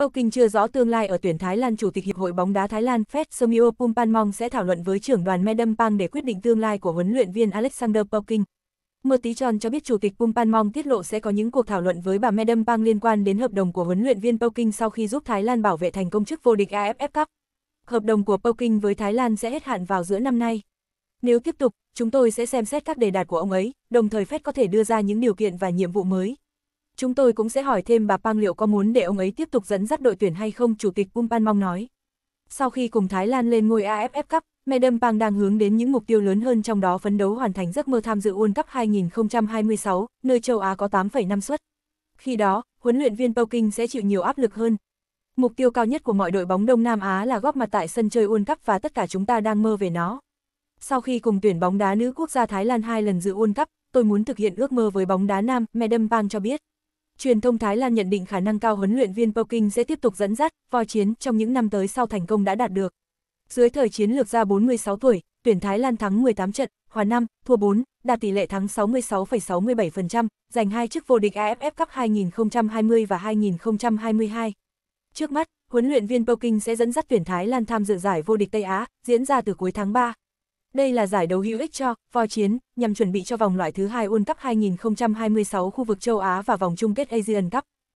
Bắc Kinh chưa rõ tương lai ở tuyển Thái Lan Chủ tịch Hiệp hội bóng đá Thái Lan Fed Somio Pumpanmong sẽ thảo luận với trưởng đoàn Medam Pang để quyết định tương lai của huấn luyện viên Alexander Poking. Mơ Tí Tròn cho biết Chủ tịch Pumpanmong tiết lộ sẽ có những cuộc thảo luận với bà Medam Pang liên quan đến hợp đồng của huấn luyện viên Poking sau khi giúp Thái Lan bảo vệ thành công chức vô địch AFF Cup. Hợp đồng của Poking với Thái Lan sẽ hết hạn vào giữa năm nay. Nếu tiếp tục, chúng tôi sẽ xem xét các đề đạt của ông ấy, đồng thời Fed có thể đưa ra những điều kiện và nhiệm vụ mới. Chúng tôi cũng sẽ hỏi thêm bà Pang liệu có muốn để ông ấy tiếp tục dẫn dắt đội tuyển hay không, Chủ tịch Umpan Mong nói. Sau khi cùng Thái Lan lên ngôi AFF Cup, Madam Pang đang hướng đến những mục tiêu lớn hơn trong đó phấn đấu hoàn thành giấc mơ tham dự World Cup 2026, nơi châu Á có 8,5 suất. Khi đó, huấn luyện viên Poking sẽ chịu nhiều áp lực hơn. Mục tiêu cao nhất của mọi đội bóng Đông Nam Á là góp mặt tại sân chơi World Cup và tất cả chúng ta đang mơ về nó. Sau khi cùng tuyển bóng đá nữ quốc gia Thái Lan hai lần dự World Cup, tôi muốn thực hiện ước mơ với bóng đá nam, Madam Pang cho biết. Truyền thông Thái Lan nhận định khả năng cao huấn luyện viên Poking sẽ tiếp tục dẫn dắt voi chiến trong những năm tới sau thành công đã đạt được. Dưới thời chiến lược ra 46 tuổi, tuyển Thái Lan thắng 18 trận, hòa 5, thua 4, đạt tỷ lệ thắng 66,67%, giành hai chức vô địch AFF Cup 2020 và 2022. Trước mắt, huấn luyện viên Poking sẽ dẫn dắt tuyển Thái Lan tham dự giải vô địch Tây Á, diễn ra từ cuối tháng 3. Đây là giải đấu hữu ích cho voi chiến nhằm chuẩn bị cho vòng loại thứ hai World Cup 2026 khu vực châu Á và vòng chung kết Asian Cup.